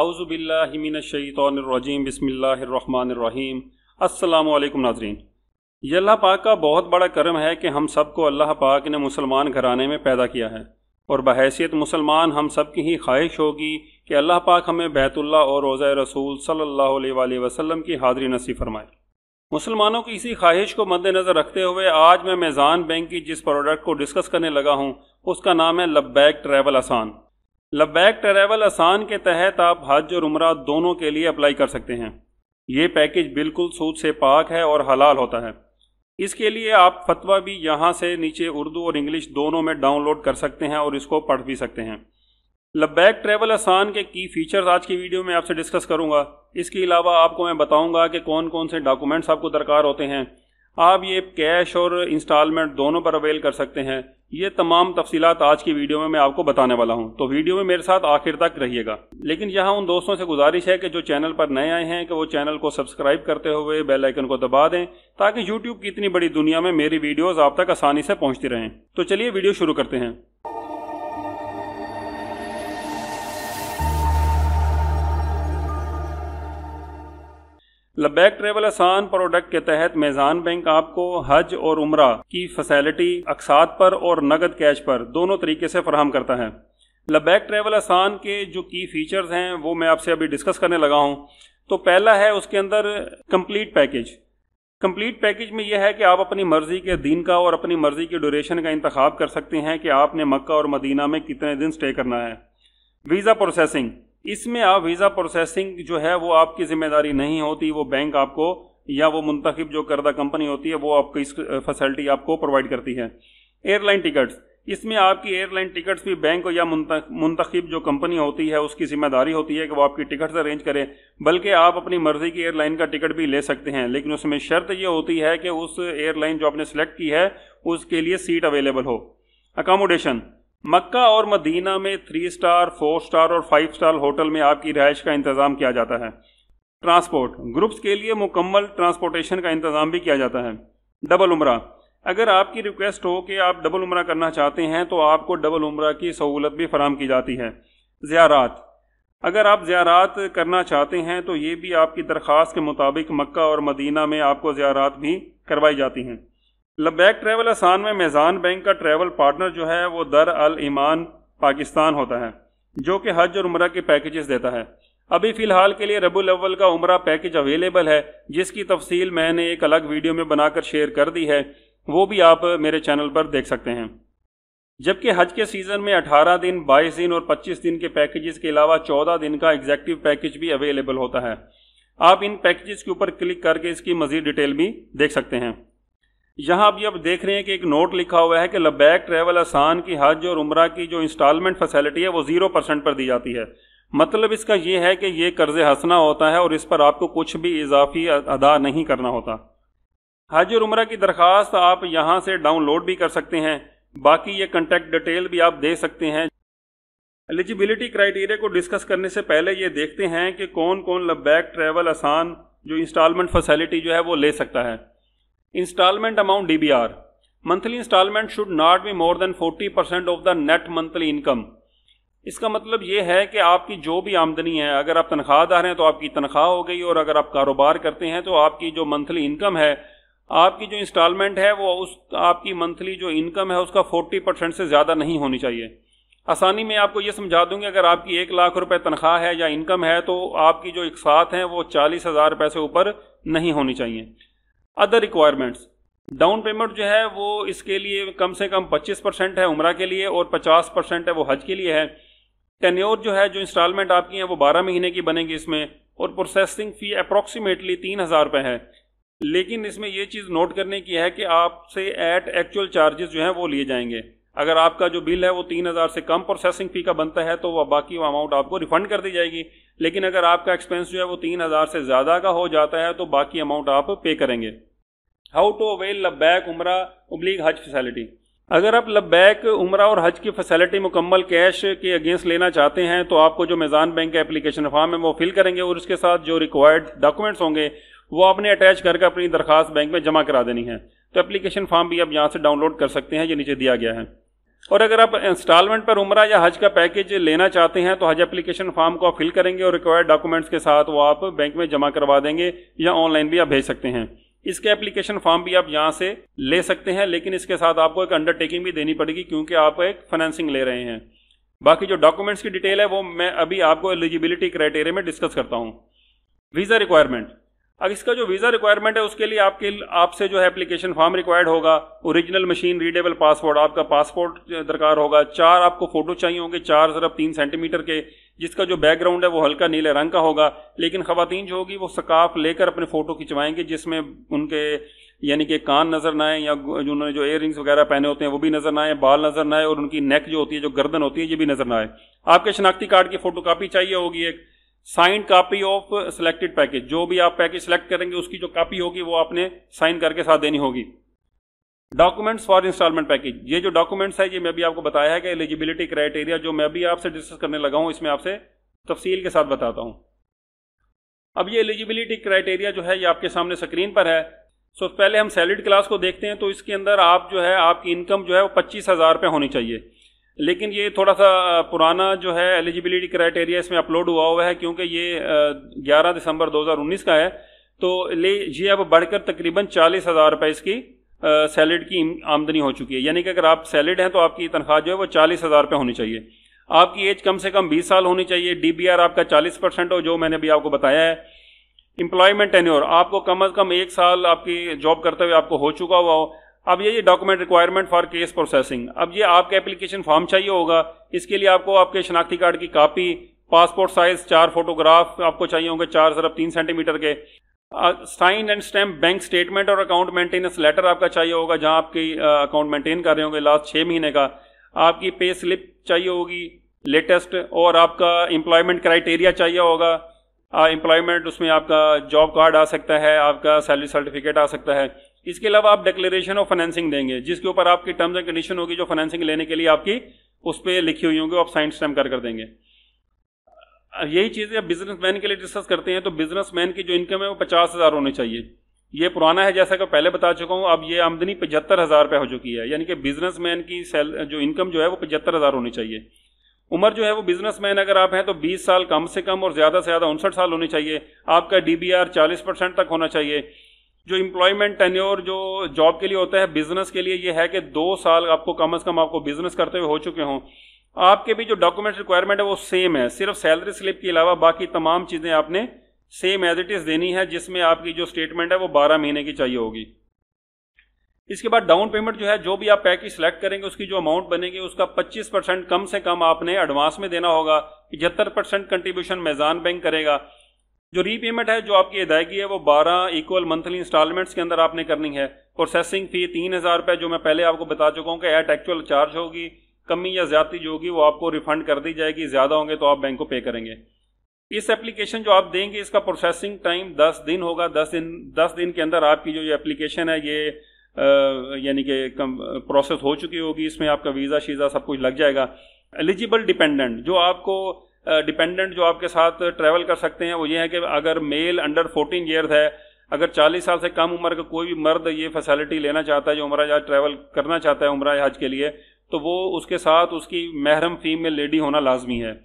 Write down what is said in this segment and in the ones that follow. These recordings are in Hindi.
आउज़बिल्लिमिनशैतरजीम बसमीम अल्लाम नाजरीन ये अल्लाह पाक का बहुत बड़ा करम है कि हम सब को अल्लाह पाक ने मुसलमान घराने में पैदा किया है और बहसीत मुसलमान हम सब की ही ख्वाहिश होगी कि अल्लाह पाक हमें बैतुल्ला और रोज़ा रसूल सल्लल्लाहु अलैहि वसल्लम की हाज़री नसीब फरमाए मुसलमानों की इसी ख्वाहिश को मद्देनज़र रखते हुए आज मैं मेज़ान बैंक की जिस प्रोडक्ट को डिस्कस करने लगा हूँ उसका नाम है लब्बैक ट्रैवल आसान लबैक ट्रैवल आसान के तहत आप हज और उम्र दोनों के लिए अप्लाई कर सकते हैं ये पैकेज बिल्कुल सूद से पाक है और हलाल होता है इसके लिए आप फतवा भी यहाँ से नीचे उर्दू और इंग्लिश दोनों में डाउनलोड कर सकते हैं और इसको पढ़ भी सकते हैं लबैक ट्रैवल आसान के की फ़ीचर्स आज की वीडियो में आपसे डिस्कस करूँगा इसके अलावा आपको मैं बताऊँगा कि कौन कौन से डॉक्यूमेंट्स आपको दरकार होते हैं आप ये कैश और इंस्टॉलमेंट दोनों पर अवेल कर सकते हैं ये तमाम तफसीत आज की वीडियो में मैं आपको बताने वाला हूँ तो वीडियो में मेरे साथ आखिर तक रहिएगा लेकिन यहाँ उन दोस्तों से गुजारिश है कि जो चैनल पर नए आए हैं कि वो चैनल को सब्सक्राइब करते हुए बेल आइकन को दबा दें ताकि यूट्यूब की इतनी बड़ी दुनिया में मेरी वीडियोस आप तक आसानी से पहुँचती रहें तो चलिए वीडियो शुरू करते हैं लबैक ट्रेवल आसान प्रोडक्ट के तहत मेज़ान बैंक आपको हज और उम्र की फैसिलिटी अकसात पर और नगद कैश पर दोनों तरीके से फराहम करता है लबैक ट्रेवल आसान के जो की फ़ीचर्स हैं वो मैं आपसे अभी डिस्कस करने लगा हूँ तो पहला है उसके अंदर कंप्लीट पैकेज कंप्लीट पैकेज में यह है कि आप अपनी मर्ज़ी के दिन का और अपनी मर्ज़ी के ड्यूरेशन का इंतखब कर सकते हैं कि आपने मक्का और मदीना में कितने दिन स्टे करना है वीज़ा प्रोसेसिंग इसमें आप वीज़ा प्रोसेसिंग जो है वो आपकी ज़िम्मेदारी नहीं होती वो बैंक आपको या वो मुंतखब जो करदा कंपनी होती है वो आपको इस फैसिलिटी आपको प्रोवाइड करती है एयरलाइन टिकट्स इसमें आपकी एयरलाइन टिकट्स भी बैंक या मुंतखब जो कंपनी होती है उसकी जिम्मेदारी होती है कि वो आपकी टिकट्स अरेंज करे बल्कि आप अपनी मर्ज़ी की एयरलाइन का टिकट भी ले सकते हैं लेकिन उसमें शर्त ये होती है कि उस एयरलाइन जो आपने सेलेक्ट की है उसके लिए सीट अवेलेबल हो अकामोडेशन मक्का और मदीना में थ्री स्टार फोर स्टार और फाइव स्टार होटल में आपकी रिहाइश का इंतज़ाम किया जाता है ट्रांसपोर्ट ग्रुप्स के लिए मुकम्मल ट्रांसपोर्टेशन का इंतज़ाम भी किया जाता है डबल उम्र अगर आपकी रिक्वेस्ट हो कि आप डबल उम्र करना चाहते हैं तो आपको डबल उम्र की सहूलत भी फराम की जाती है ज़्यारात अगर आप ज़्यारात करना चाहते हैं तो ये भी आपकी दरख्वास्त के मुताबिक मक्का और मदीना में आपको ज़्यारात भी करवाई जाती हैं लबैक ट्रैवल आसान में मेज़ान बैंक का ट्रैवल पार्टनर जो है वो दर अल ईमान पाकिस्तान होता है जो कि हज और उम्र के पैकेजेस देता है अभी फ़िलहाल के लिए रबुल अव्वल का उम्र पैकेज अवेलेबल है जिसकी तफसील मैंने एक अलग वीडियो में बनाकर शेयर कर दी है वो भी आप मेरे चैनल पर देख सकते हैं जबकि हज के सीज़न में 18 दिन 22 दिन और 25 दिन के पैकेजेस के अलावा 14 दिन का एग्जैक्टिव पैकेज भी अवेलेबल होता है आप इन पैकेजेस के ऊपर क्लिक करके इसकी मज़ीद डिटेल भी देख सकते हैं यहाँ अभी आप देख रहे हैं कि एक नोट लिखा हुआ है कि लबैक ट्रैवल आसान की हज और उम्र की जो इंस्टॉलमेंट फैसिलिटी है वो ज़ीरो परसेंट पर दी जाती है मतलब इसका ये है कि ये कर्ज हंसना होता है और इस पर आपको कुछ भी इजाफी अदा नहीं करना होता हज और उम्र की दरख्वास्त आप यहाँ से डाउनलोड भी कर सकते हैं बाकी ये कंटेक्ट डिटेल भी आप दे सकते हैं एलिजिबिलिटी क्राइटेरिया को डिस्कस करने से पहले ये देखते हैं कि कौन कौन लबैक ट्रैवल आसान जो इंस्टॉलमेंट फैसिलिटी जो है वो ले सकता है installment amount are monthly installment should not be more than 40 percent of the net monthly income इसका मतलब ये है कि आपकी जो भी आमदनी है अगर आप तनख्वाह दार हैं तो आपकी तनख्वाह हो गई और अगर आप कारोबार करते हैं तो आपकी जो मंथली इनकम है आपकी जो इंस्टॉलमेंट है वो उस आपकी मंथली जो इनकम है उसका 40 परसेंट से ज़्यादा नहीं होनी चाहिए आसानी में आपको ये समझा दूंगी अगर आपकी एक लाख रुपए तनख्वाह है या इनकम है तो आपकी जो इकसात हैं वो चालीस हज़ार रुपये से ऊपर नहीं होनी चाहिए अदर रिक्वायरमेंट्स डाउन पेमेंट जो है वो इसके लिए कम से कम 25 परसेंट है उम्र के लिए और 50 परसेंट है वो हज के लिए है टेन्योर जो है जो इंस्टॉलमेंट आपकी है वो 12 महीने की बनेगी इसमें और प्रोसेसिंग फ़ी अप्रोक्सीमेटली तीन हज़ार रुपये है लेकिन इसमें यह चीज़ नोट करने की है कि आपसे एट एक्चुअल चार्जेस जो हैं वो लिए जाएंगे अगर आपका जो बिल है वो तीन हज़ार से कम प्रोसेसिंग फ़ी का बनता है तो वह बाकी वो अमाउंट आपको रिफ़ंड कर दी जाएगी लेकिन अगर आपका एक्सपेंस जो है वो तीन हज़ार से ज़्यादा का हो जाता है तो बाकी अमाउंट आप पे करेंगे हाउ टू अवेल लबैक उम्र उबलीग हज फैसिलिटी अगर आप लबैक उम्र और हज की फैसिलिटी मुकम्मल कैश के अगेंस्ट लेना चाहते हैं तो आपको जो मैज़ान बैंक का एप्लीकेशन फॉर्म है वो फिल करेंगे और उसके साथ जो रिक्वायर्ड डॉक्यूमेंट्स होंगे वो आपने अटैच करके अपनी दरख्वास्त बैंक में जमा करा देनी है तो एप्लीकेशन फॉर्म भी आप यहाँ से डाउनलोड कर सकते हैं ये नीचे दिया गया है और अगर आप इंस्टॉलमेंट पर उमरा या हज का पैकेज लेना चाहते हैं तो हज एप्लीकेशन फॉर्म को आप फिल करेंगे और रिक्वायर्ड डॉक्यूमेंट्स के साथ वो आप बैंक में जमा करवा देंगे या ऑनलाइन भी आप भेज सकते हैं इसके एप्लीकेशन फॉर्म भी आप यहाँ से ले सकते हैं लेकिन इसके साथ आपको एक अंडरटेकिंग भी देनी पड़ेगी क्योंकि आप एक फाइनेंसिंग ले रहे हैं बाकी जो डॉक्यूमेंट्स की डिटेल है वो मैं अभी आपको एलिजिबिलिटी क्राइटेरिया में डिस्कस करता हूँ वीज़ा रिक्वायरमेंट अब इसका जो वीज़ा रिक्वायरमेंट है उसके लिए आपके आपसे जो है एप्लीकेशन फॉर्म रिक्वायर्ड होगा ओरिजिनल मशीन रीडेबल पासपोर्ट आपका पासपोर्ट दरकार होगा चार आपको फोटो चाहिए होंगे चार ज़रब तीन सेंटीमीटर के जिसका जो बैकग्राउंड है वो हल्का नीले रंग का होगा लेकिन ख़वातीन जो होगी वो सकाफ लेकर अपने फ़ोटो खिंचवाएंगे जिसमें उनके यानी कि कान नज़र ना आए या उन्होंने जो एयर रिंग्स वगैरह पहने होते हैं वो भी नज़र ना आए बाल नज़र ना आए और उनकी नेक जो होती है जो गर्दन होती है ये भी नज़र ना आए आपके शनाख्ती कार्ड की फ़ोटो कापी चाहिए होगी एक signed copy of selected package जो भी आप पैकेज सेलेक्ट करेंगे उसकी जो कापी होगी वो आपने साइन करके साथ देनी होगी डॉक्यूमेंट्स फॉर इंस्टॉलमेंट पैकेज ये जो डॉक्यूमेंट्स है ये मैं भी आपको बताया है कि एलिजिबिलिटी क्राइटेरिया जो मैं भी आपसे डिस्कस करने लगा हूँ इसमें आपसे तफसील के साथ बताता हूँ अब ये एलिजिबिलिटी क्राइटेरिया जो है ये आपके सामने स्क्रीन पर है सो पहले हम सैलरीड क्लास को देखते हैं तो इसके अंदर आप जो है आपकी इनकम जो है वो पच्चीस हज़ार रुपये होनी चाहिए लेकिन ये थोड़ा सा पुराना जो है एलिजिबिलिटी क्राइटेरिया इसमें अपलोड हुआ हुआ है क्योंकि ये 11 दिसंबर 2019 का है तो ले ये अब बढ़कर तकरीबन चालीस हज़ार रुपये इसकी सैलड की आमदनी हो चुकी है यानी कि अगर आप सैलड हैं तो आपकी तनख्वाह जो है वो चालीस हज़ार रुपये होनी चाहिए आपकी एज कम से कम बीस साल होनी चाहिए डी आपका चालीस परसेंट हो जो मैंने अभी आपको बताया है एम्प्लॉयमेंट टेन्योर आपको कम अज़ कम एक साल आपकी जॉब करते हुए आपको हो चुका हुआ हो अब ये document requirement for case processing अब ये आपका एप्लीकेशन फॉर्म चाहिए होगा इसके लिए आपको आपके शनाख्ती कार्ड की कापी पासपोर्ट साइज चार फोटोग्राफ आपको चाहिए होंगे चार जरब तीन सेंटीमीटर के sign and stamp bank statement और अकाउंट मेंटेनेंस लेटर आपका चाहिए होगा जहां आपकी अकाउंट मेंटेन कर रहे होंगे लास्ट छः महीने का आपकी पे स्लिप चाहिए होगी लेटेस्ट और आपका एम्प्लॉयमेंट क्राइटेरिया चाहिए होगा एम्प्लॉयमेंट उसमें आपका जॉब कार्ड आ सकता है आपका सैलरी सर्टिफिकेट आ सकता है इसके अलावा आप डिक्लेरेशन ऑफ फाइनेंसिंग देंगे जिसके ऊपर आपकी टर्म्स एंड कंडीशन होगी जो फाइनेंसिंग लेने के लिए आपकी उस पर लिखी हुई होंगी आप साइन स्टैम कर कर देंगे यही चीज़ें मैन के लिए डिस्कस करते हैं तो मैन की जो इनकम है वो पचास हज़ार होनी चाहिए ये पुराना है जैसा कि पहले बता चुका हूँ अब ये आमदनी पचहत्तर हज़ार रुपये हो चुकी है यानी कि बिजनेस की सैल जो इनकम जो है वो पचहत्तर हज़ार होनी चाहिए उम्र जो है वो बिजनेस अगर आप हैं तो 20 साल कम से कम और ज़्यादा से ज़्यादा उनसठ साल होनी चाहिए आपका डी बी आर चालीस परसेंट तक होना चाहिए जो इम्प्लॉयमेंट टेन्योर जो जॉब के लिए होता है बिजनेस के लिए ये है कि दो साल आपको कम अज़ कम आपको बिजनेस करते हुए हो चुके हों आपके भी जो डॉक्यूमेंट रिक्वायरमेंट है वो सेम है सिर्फ सैलरी स्लिप के अलावा बाकी तमाम चीज़ें आपने सेम एज इट इज़ देनी है जिसमें आपकी जो स्टेटमेंट है वो बारह महीने की चाहिए होगी इसके बाद डाउन पेमेंट जो है जो भी आप पैकेज सेलेक्ट करेंगे उसकी जो अमाउंट बनेगी उसका 25 परसेंट कम से कम आपने एडवांस में देना होगा पिछहत्तर परसेंट कंट्रीब्यूशन मैजान बैंक करेगा जो रीपेमेंट है जो आपकी अदायगी है वो बारह इक्वल मंथली इंस्टॉलमेंट्स के अंदर आपने करनी है प्रोसेसिंग फ़ी तीन हज़ार रुपये जो मैं पहले आपको बता चुका हूँ कि एट एक्चुअल चार्ज होगी कमी या ज़्यादा जो होगी वो आपको रिफंड कर दी जाएगी ज़्यादा होंगे तो आप बैंक को पे करेंगे इस एप्लीकेशन जो आप देंगे इसका प्रोसेसिंग टाइम दस दिन होगा दस दिन दस दिन के अंदर आपकी जो ये एप्लीकेशन है ये यानी कि प्रोसेस हो चुकी होगी इसमें आपका वीज़ा शीज़ा सब कुछ लग जाएगा एलिजिबल डिपेंडेंट जो आपको डिपेंडेंट जो आपके साथ ट्रैवल कर सकते हैं वो ये है कि अगर मेल अंडर फोर्टीन ईयर्स है अगर 40 साल से कम उम्र का कोई भी मर्द ये फैसिलिटी लेना चाहता है जो उम्र जहाज ट्रैवल करना चाहता है उम्र हज के लिए तो वो उसके साथ उसकी महरम फीमेल लेडी होना लाजमी है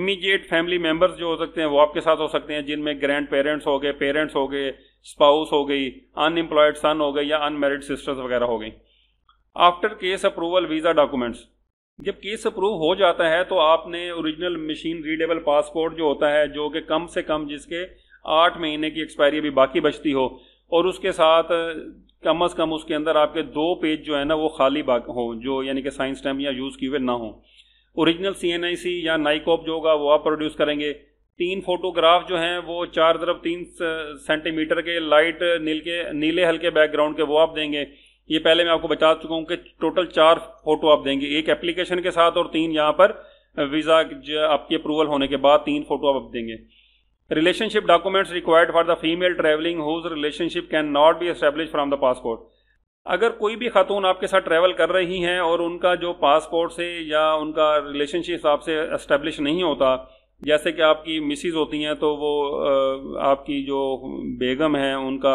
इमीडिएट फैमिली मेम्बर्स जो हो सकते हैं वो आपके साथ हो सकते हैं जिनमें ग्रैंड पेरेंट्स हो गए पेरेंट्स हो गए स्पाउस हो गई अनएम्प्लॉयड सन हो गए या अनमेरिड सिस्टर्स वगैरह हो गई after case approval visa documents जब केस अप्रूव हो जाता है तो आपने ओरिजिनल मशीन रीडेबल पासपोर्ट जो होता है जो कि कम से कम जिसके आठ महीने की एक्सपायरी अभी बाकी बचती हो और उसके साथ कम अज़ कम उसके अंदर आपके दो पेज जो है ना वो खाली हो जो यानी कि साइंस टैम या यूज़ किए हुए ना हो ओरिजिनल सी या नाइकॉप जो होगा वो आप प्रोड्यूस करेंगे तीन फोटोग्राफ जो हैं वो चार तरफ तीन सेंटीमीटर के लाइट नील के नीले हल्के बैकग्राउंड के वो आप देंगे ये पहले मैं आपको बता चुका हूँ कि टोटल चार फोटो आप देंगे एक एप्लीकेशन के साथ और तीन यहाँ पर वीज़ा आपकी अप्रूवल होने के बाद तीन फोटो आप देंगे relationship documents required for the female travelling whose relationship cannot be establish from the passport अगर कोई भी खातून आपके साथ ट्रैवल कर रही हैं और उनका जो पासपोर्ट से या उनका रिलेशनशिप आपसे इस्टेब्लिश नहीं होता जैसे कि आपकी मिसिज़ होती हैं तो वो आपकी जो बेगम है उनका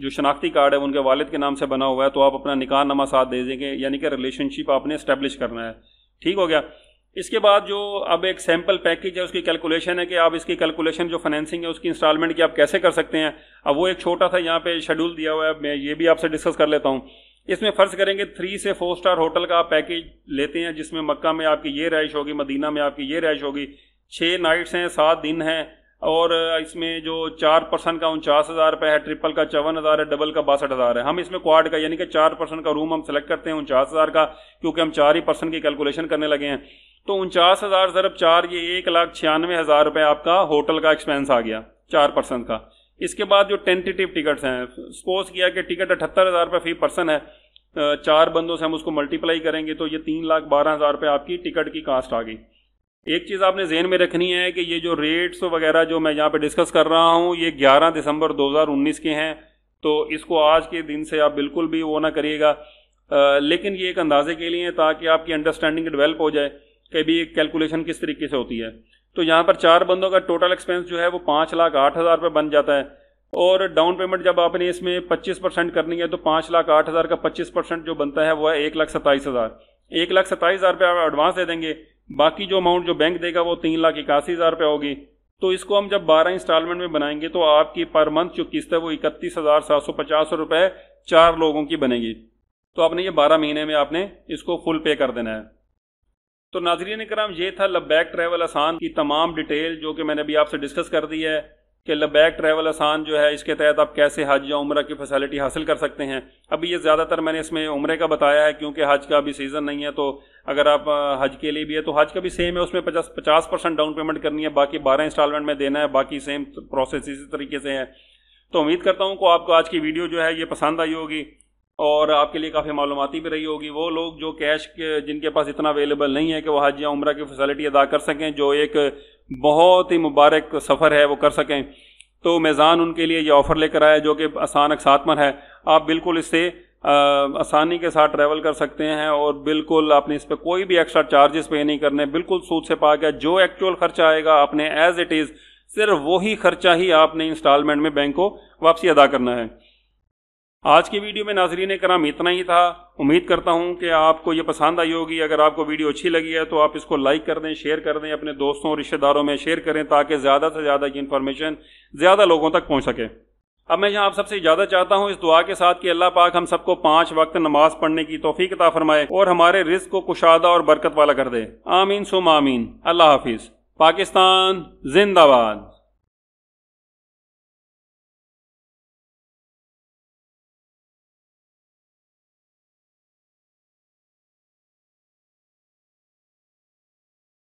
जो शनाख्ती कार्ड है उनके वालिद के नाम से बना हुआ है तो आप अपना निकाह नमा साथ दे देंगे यानी कि रिलेशनशिप आपने इस्टेब्लिश करना है ठीक हो गया इसके बाद जो अब एक सैम्पल पैकेज है उसकी कैलकुलेशन है कि आप इसकी कैलकुलेशन जो फाइनेंसिंग है उसकी इंस्टॉलमेंट की आप कैसे कर सकते हैं अब वो एक छोटा सा यहाँ पे शेड्यूल दिया हुआ है मैं ये भी आपसे डिस्कस कर लेता हूँ इसमें फ़र्ज करेंगे थ्री से फोर स्टार होटल का आप पैकेज लेते हैं जिसमें मक्का में आपकी ये रहाइश होगी मदीना में आपकी ये रहाइश होगी छः नाइट्स हैं सात दिन हैं और इसमें जो चार परसेंट का उनचास हज़ार रुपये है ट्रिपल का चौवन हज़ार है डबल का बासठ हज़ार है हम इसमें क्वाड का यानी कि चार परसेंट का रूम हम सेलेक्ट करते हैं उनचास हज़ार का क्योंकि हम चार ही परसेंट की कैलकुलेशन करने लगे हैं तो उनचास हज़ार ज़रब चार ये एक लाख छियानवे हज़ार रुपये आपका होटल का एक्सपेंस आ गया चार परसेंट का इसके बाद जो टेंटेटिव टिकट्स हैं सपोज किया कि टिकट अठहत्तर हज़ार रुपये फी पर्सन है चार बंदों से हम उसको मल्टीप्लाई करेंगे तो ये तीन लाख बारह हज़ार रुपये आपकी टिकट की कास्ट आ गई एक चीज़ आपने जेन में रखनी है कि ये जो रेट्स वगैरह जो मैं यहाँ पे डिस्कस कर रहा हूँ ये 11 दिसंबर 2019 के हैं तो इसको आज के दिन से आप बिल्कुल भी वो ना करिएगा लेकिन ये एक अंदाजे के लिए ताकि आपकी अंडरस्टैंडिंग डेवलप हो जाए कि भी कैलकुलेशन किस तरीके से होती है तो यहाँ पर चार बंदों का टोटल एक्सपेंस जो है वो पाँच लाख आठ हज़ार रुपये बन जाता है और डाउन पेमेंट जब आपने इसमें पच्चीस परसेंट करनी है तो पाँच लाख आठ हज़ार का पच्चीस परसेंट जो बनता है वो है एक लाख सत्ताईस हज़ार एक लाख सत्ताईस हज़ार रुपये आप एडवांस दे देंगे बाकी जो अमाउंट जो बैंक देगा वो तीन लाख इक्यासी हज़ार रुपये होगी तो इसको हम जब बारह इंस्टॉलमेंट में बनाएंगे तो आपकी पर मंथ जो किस्त है वो इकतीस हज़ार सात सौ पचास रुपये चार लोगों की बनेगी तो आपने ये बारह महीने में आपने इसको फुल पे कर देना है तो नाजरीन कराम ये था लबैक ट्रैवल आसान की तमाम डिटेल जो कि मैंने अभी आपसे डिस्कस कर दी है कि लबैक ट्रैवल आसान जो है इसके तहत आप कैसे हज या उम्र की फैसिलिटी हासिल कर सकते हैं अभी ये ज़्यादातर मैंने इसमें उम्र का बताया है क्योंकि हज का अभी सीज़न नहीं है तो अगर आप हज के लिए भी है तो हज का भी सेम है उसमें पचास पचास परसेंट डाउन पेमेंट करनी है बाकी बारह इंस्टॉलमेंट में देना है बाकी सेम प्रोसेस इसी तरीके से है तो उम्मीद करता हूँ को आपको आज की वीडियो जो है ये पसंद आई होगी और आपके लिए काफ़ी मालूमती भी रही होगी वो लोग जो कैश के जिनके पास इतना अवेलेबल नहीं है कि वो हज या उम्र की फैसिलिटी अदा कर सकें जो एक बहुत ही मुबारक सफ़र है वो कर सकें तो मैज़ान उनके लिए ये ऑफ़र लेकर आया जो कि आसान अकसातमन है आप बिल्कुल इससे आसानी के साथ ट्रैवल कर सकते हैं और बिल्कुल आपने इस पर कोई भी एक्स्ट्रा चार्जेस पे नहीं करने बिल्कुल सूद से पा गया जो एक्चुअल खर्चा आएगा आपने एज़ इट इज़ सिर्फ वही खर्चा ही आपने इंस्टॉलमेंट में बैंक को वापसी अदा करना है आज की वीडियो में नाजरीन कराम इतना ही था उम्मीद करता हूँ कि आपको ये पसंद आई होगी अगर आपको वीडियो अच्छी लगी है तो आप इसको लाइक कर दें शेयर कर दें अपने दोस्तों और रिश्तेदारों में शेयर करें ताकि ज़्यादा से ज़्यादा ये इन्फॉर्मेशन ज़्यादा लोगों तक पहुँच सके अब मैं यहाँ आप सबसे ज्यादा चाहता हूँ इस दुआ के साथ कि अल्लाह पाक हम सबको पाँच वक्त नमाज पढ़ने की तोफ़ी कता फरमाए और हमारे रिस्क को कुशादा और बरकत वाला कर दे आमीन सुम आमीन अल्लाह हाफिज़ पाकिस्तान जिंदाबाद